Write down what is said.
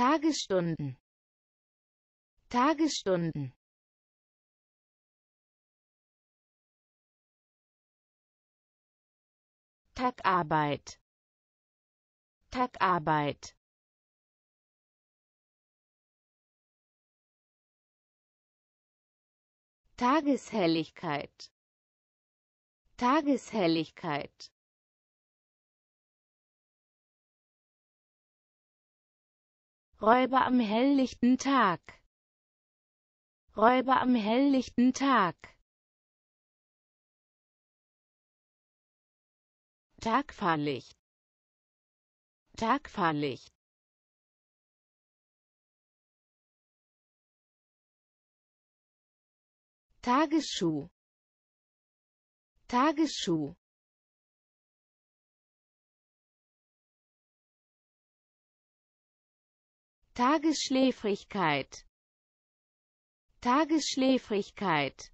Tagesstunden Tagesstunden Tagarbeit Tagarbeit Tageshelligkeit Tageshelligkeit Räuber am helllichten Tag. Räuber am helllichten Tag. Tagfahrlicht. Tagfahrlicht. Tagesschuh. Tagesschuh. Tagesschläfrigkeit Tagesschläfrigkeit